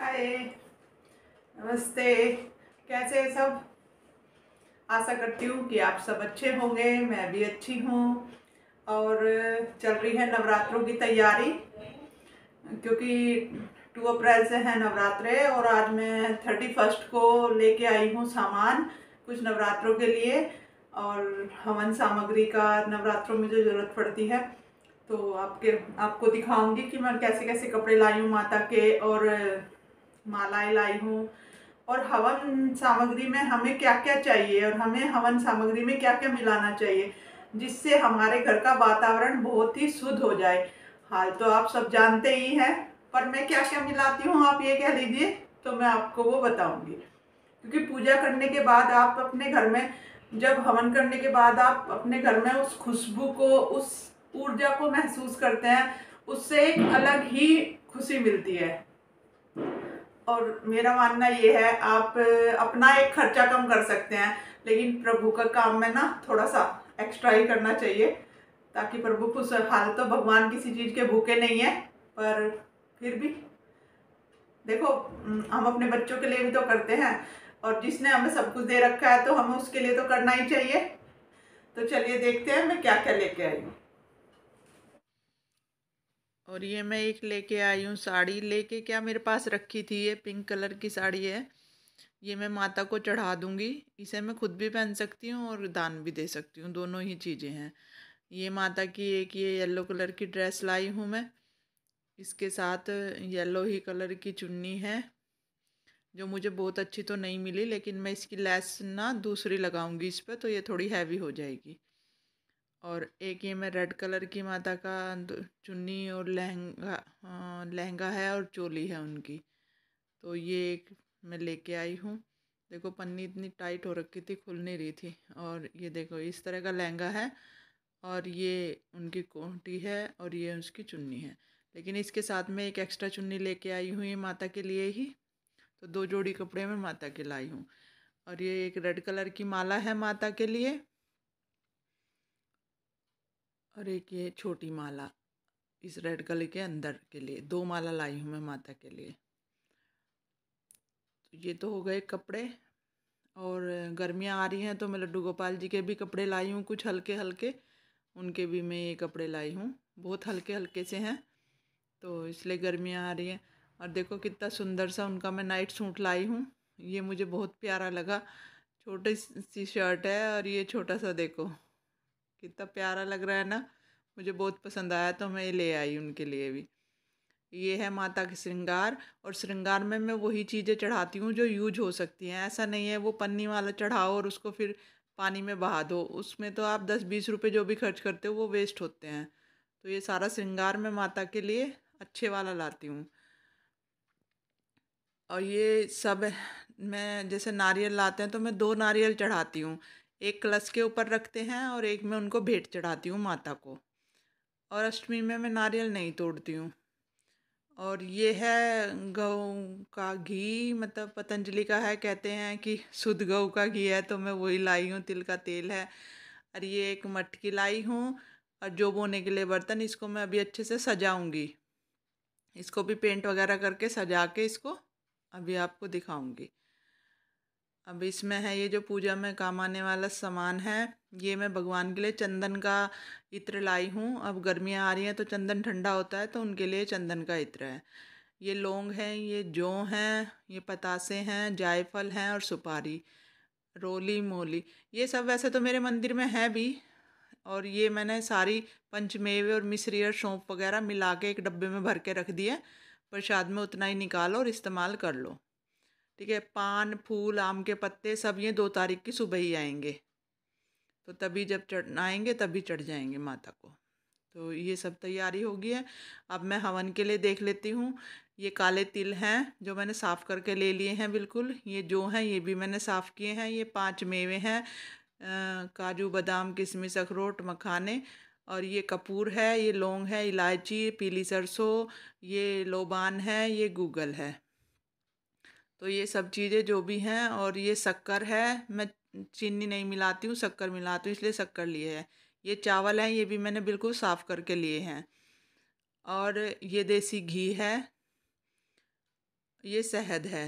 हाय नमस्ते कैसे सब आशा करती हूँ कि आप सब अच्छे होंगे मैं भी अच्छी हूँ और चल रही है नवरात्रों की तैयारी क्योंकि टू अप्रैल से है नवरात्रे और आज मैं थर्टी फर्स्ट को लेके आई हूँ सामान कुछ नवरात्रों के लिए और हवन सामग्री का नवरात्रों में जो ज़रूरत पड़ती है तो आपके आपको दिखाऊंगी कि मैं कैसे कैसे कपड़े लाई हूँ माता के और मालाएं लाई हूँ और हवन सामग्री में हमें क्या क्या चाहिए और हमें हवन सामग्री में क्या क्या मिलाना चाहिए जिससे हमारे घर का वातावरण बहुत ही शुद्ध हो जाए हाल तो आप सब जानते ही हैं पर मैं क्या क्या मिलाती हूँ आप ये कह लीजिए तो मैं आपको वो बताऊँगी क्योंकि पूजा करने के बाद आप अपने घर में जब हवन करने के बाद आप अपने घर में उस खुशबू को उस ऊर्जा को महसूस करते हैं उससे एक अलग ही खुशी मिलती है और मेरा मानना ये है आप अपना एक खर्चा कम कर सकते हैं लेकिन प्रभु का काम में ना थोड़ा सा एक्स्ट्रा ही करना चाहिए ताकि प्रभु खुश हाल तो भगवान किसी चीज़ के भूखे नहीं है पर फिर भी देखो हम अपने बच्चों के लिए भी तो करते हैं और जिसने हमें सब कुछ दे रखा है तो हमें उसके लिए तो करना ही चाहिए तो चलिए देखते हैं मैं क्या क्या लेके आई हूँ और ये मैं एक लेके आई हूँ साड़ी लेके क्या मेरे पास रखी थी ये पिंक कलर की साड़ी है ये मैं माता को चढ़ा दूँगी इसे मैं खुद भी पहन सकती हूँ और दान भी दे सकती हूँ दोनों ही चीज़ें हैं ये माता की एक ये येलो कलर की ड्रेस लाई हूँ मैं इसके साथ येलो ही कलर की चुन्नी है जो मुझे बहुत अच्छी तो नहीं मिली लेकिन मैं इसकी लेस ना दूसरी लगाऊंगी इस पर तो ये थोड़ी हैवी हो जाएगी और एक ये में रेड कलर की माता का चुन्नी और लहंगा लहंगा है और चोली है उनकी तो ये एक मैं लेके आई हूँ देखो पन्नी इतनी टाइट हो रखी थी खुल नहीं रही थी और ये देखो इस तरह का लहंगा है और ये उनकी कोटी है और ये उसकी चुन्नी है लेकिन इसके साथ में एक एक्स्ट्रा चुन्नी लेके आई हूँ ये माता के लिए ही तो दो जोड़ी कपड़े मैं माता के लाई हूँ और ये एक रेड कलर की माला है माता के लिए और एक ये छोटी माला इस रेड कलर के अंदर के लिए दो माला लाई हूँ मैं माता के लिए तो ये तो हो गए कपड़े और गर्मियाँ आ रही हैं तो मैं लड्डू गोपाल जी के भी कपड़े लाई हूँ कुछ हल्के हल्के उनके भी मैं ये कपड़े लाई हूँ बहुत हल्के हल्के से हैं तो इसलिए गर्मियाँ आ रही हैं और देखो कितना सुंदर सा उनका मैं नाइट सूट लाई हूँ ये मुझे बहुत प्यारा लगा छोटी सी शर्ट है और ये छोटा सा देखो कितना प्यारा लग रहा है ना मुझे बहुत पसंद आया तो मैं ले आई उनके लिए भी ये है माता की श्रृंगार और श्रृंगार में मैं वही चीज़ें चढ़ाती हूँ जो यूज हो सकती हैं ऐसा नहीं है वो पन्नी वाला चढ़ाओ और उसको फिर पानी में बहा दो उसमें तो आप दस बीस रुपये जो भी खर्च करते हो वो वेस्ट होते हैं तो ये सारा श्रृंगार मैं माता के लिए अच्छे वाला लाती हूँ और ये सब मैं जैसे नारियल लाते हैं तो मैं दो नारियल चढ़ाती हूँ एक कलश के ऊपर रखते हैं और एक में उनको भेंट चढ़ाती हूँ माता को और अष्टमी में मैं नारियल नहीं तोड़ती हूँ और ये है गऊ का घी मतलब पतंजलि का है कहते हैं कि शुद्ध गऊ का घी है तो मैं वही लाई हूँ तिल का तेल है और ये एक मटकी लाई हूँ और जो बोने के लिए बर्तन इसको मैं अभी अच्छे से सजाऊंगी इसको भी पेंट वगैरह करके सजा के इसको अभी आपको दिखाऊंगी अब इसमें है ये जो पूजा में काम आने वाला सामान है ये मैं भगवान के लिए चंदन का इत्र लाई हूँ अब गर्मियाँ आ रही हैं तो चंदन ठंडा होता है तो उनके लिए चंदन का इत्र है ये लौंग है ये जौ हैं ये पतासे हैं जायफल हैं और सुपारी रोली मोली ये सब वैसे तो मेरे मंदिर में है भी और ये मैंने सारी पंचमेवे और मिश्री और सौंप वगैरह मिला के एक डब्बे में भर के रख दिए प्रसाद में उतना ही निकालो और इस्तेमाल कर लो ठीक है पान फूल आम के पत्ते सब ये दो तारीख की सुबह ही आएंगे तो तभी जब चढ़ आएंगे तभी चढ़ जाएंगे माता को तो ये सब तैयारी होगी है अब मैं हवन के लिए देख लेती हूँ ये काले तिल हैं जो मैंने साफ़ करके ले लिए हैं बिल्कुल ये जो हैं ये भी मैंने साफ़ किए हैं ये पाँच मेवे हैं काजू बादाम किशमिश अखरोट मखाने और ये कपूर है ये लौंग है इलायची पीली सरसों ये लोबान है ये गूगल है तो ये सब चीज़ें जो भी हैं और ये शक्कर है मैं चीनी नहीं मिलाती हूँ शक्कर मिलाती तो हूँ इसलिए शक्कर लिए है ये चावल हैं ये भी मैंने बिल्कुल साफ़ करके लिए हैं और ये देसी घी है ये शहद है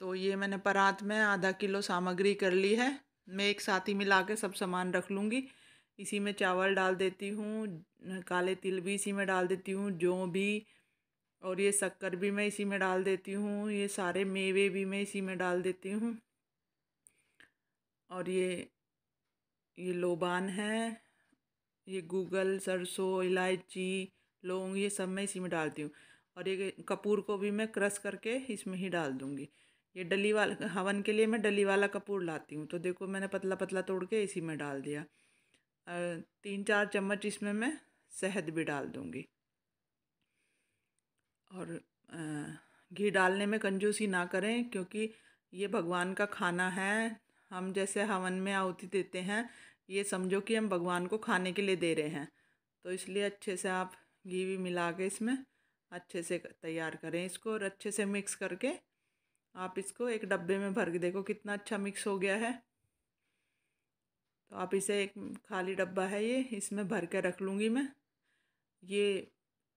तो ये मैंने परात में आधा किलो सामग्री कर ली है मैं एक साथ ही मिला के सब सामान रख लूँगी इसी में चावल डाल देती हूँ काले तिल भी इसी में डाल देती हूँ जो भी और ये शक्कर भी मैं इसी में डाल देती हूँ ये सारे मेवे भी मैं इसी में डाल देती हूँ और ये ये लोबान है ये गूगल सरसों इलायची लौंग ये सब मैं इसी में डालती हूँ और ये कपूर को भी मैं क्रश करके इसमें ही डाल दूँगी ये डली वाला हवन के लिए मैं डली वाला कपूर लाती हूँ तो देखो मैंने पतला पतला तोड़ के इसी में डाल दिया तीन चार चम्मच इसमें मैं शहद भी डाल दूँगी और घी डालने में कंजूसी ना करें क्योंकि ये भगवान का खाना है हम जैसे हवन में आहुति देते हैं ये समझो कि हम भगवान को खाने के लिए दे रहे हैं तो इसलिए अच्छे से आप घी भी मिला के इसमें अच्छे से तैयार करें इसको और अच्छे से मिक्स करके आप इसको एक डब्बे में भर के देखो कितना अच्छा मिक्स हो गया है तो आप इसे एक खाली डब्बा है ये इसमें भर के रख लूँगी मैं ये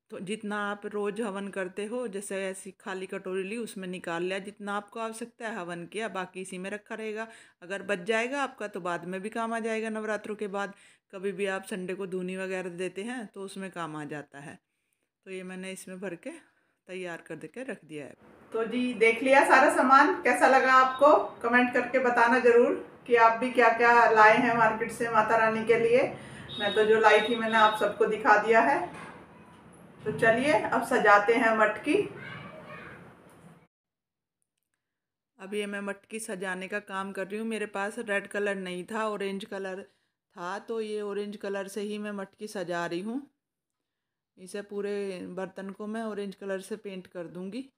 तो जितना आप रोज़ हवन करते हो जैसे ऐसी खाली कटोरी ली उसमें निकाल लिया जितना आपको आवश्यकता है हवन किया बाकी इसी में रखा रहेगा अगर बच जाएगा आपका तो बाद में भी काम आ जाएगा नवरात्रों के बाद कभी भी आप संडे को धूनी वगैरह देते हैं तो उसमें काम आ जाता है तो ये मैंने इसमें भर के तैयार कर दे के रख दिया है तो जी देख लिया सारा सामान कैसा लगा आपको कमेंट करके बताना ज़रूर कि आप भी क्या क्या लाए हैं मार्केट से माता रानी के लिए मैं तो जो लाई थी मैंने आप सबको दिखा दिया है तो चलिए अब सजाते हैं मटकी अभी ये मैं मटकी सजाने का काम कर रही हूँ मेरे पास रेड कलर नहीं था ऑरेंज कलर था तो ये ऑरेंज कलर से ही मैं मटकी सजा रही हूँ इसे पूरे बर्तन को मैं ऑरेंज कलर से पेंट कर दूँगी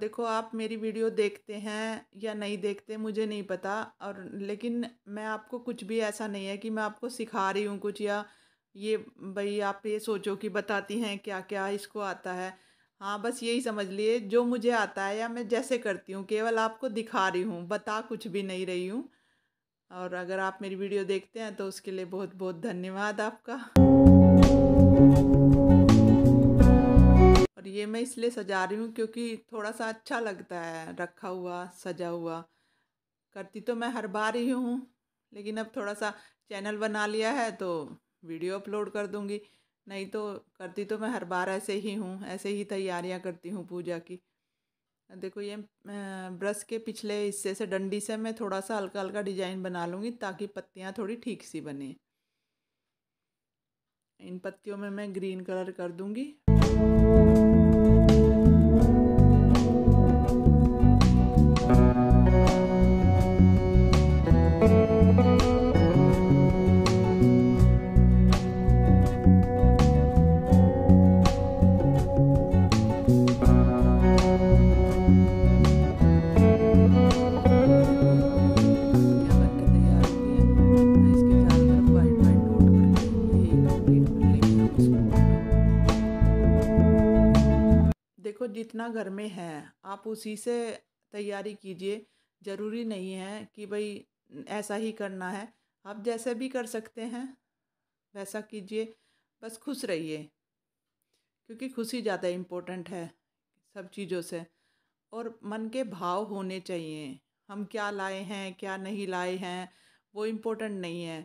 देखो आप मेरी वीडियो देखते हैं या नहीं देखते मुझे नहीं पता और लेकिन मैं आपको कुछ भी ऐसा नहीं है कि मैं आपको सिखा रही हूँ कुछ या ये भाई आप ये सोचो कि बताती हैं क्या क्या इसको आता है हाँ बस यही समझ लिए जो मुझे आता है या मैं जैसे करती हूँ केवल आपको दिखा रही हूँ बता कुछ भी नहीं रही हूँ और अगर आप मेरी वीडियो देखते हैं तो उसके लिए बहुत बहुत धन्यवाद आपका और ये मैं इसलिए सजा रही हूँ क्योंकि थोड़ा सा अच्छा लगता है रखा हुआ सजा हुआ करती तो मैं हर बार ही हूँ लेकिन अब थोड़ा सा चैनल बना लिया है तो वीडियो अपलोड कर दूँगी नहीं तो करती तो मैं हर बार ऐसे ही हूँ ऐसे ही तैयारियाँ करती हूँ पूजा की देखो ये ब्रश के पिछले हिस्से से डंडी से मैं थोड़ा सा हल्का हल्का डिजाइन बना लूँगी ताकि पत्तियाँ थोड़ी ठीक सी बने इन पत्तियों में मैं ग्रीन कलर कर दूँगी जितना घर में है आप उसी से तैयारी कीजिए ज़रूरी नहीं है कि भाई ऐसा ही करना है आप जैसे भी कर सकते हैं वैसा कीजिए बस खुश रहिए क्योंकि खुशी ज़्यादा इम्पोर्टेंट है सब चीज़ों से और मन के भाव होने चाहिए हम क्या लाए हैं क्या नहीं लाए हैं वो इम्पोर्टेंट नहीं है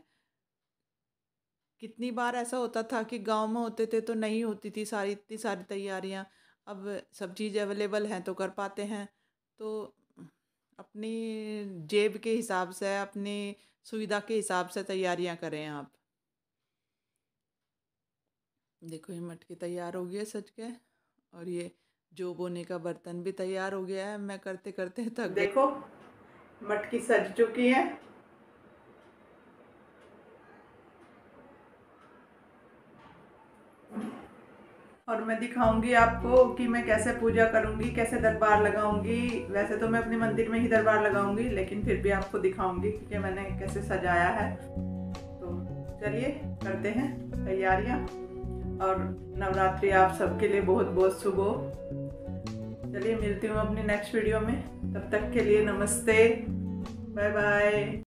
कितनी बार ऐसा होता था कि गांव में होते थे तो नहीं होती थी सारी इतनी सारी तैयारियां अब सब चीज़ अवेलेबल हैं तो कर पाते हैं तो अपनी जेब के हिसाब से अपनी सुविधा के हिसाब से तैयारियां करें आप देखो ये मटकी तैयार हो गया सच के और ये जो बोने का बर्तन भी तैयार हो गया है मैं करते करते तक देखो मटकी सज चुकी है और मैं दिखाऊंगी आपको कि मैं कैसे पूजा करूंगी कैसे दरबार लगाऊंगी वैसे तो मैं अपने मंदिर में ही दरबार लगाऊंगी लेकिन फिर भी आपको दिखाऊंगी कि मैंने कैसे सजाया है तो चलिए करते हैं तैयारियाँ और नवरात्रि आप सबके लिए बहुत बहुत शुभ हो चलिए मिलती हूँ अपनी नेक्स्ट वीडियो में तब तक के लिए नमस्ते बाय बाय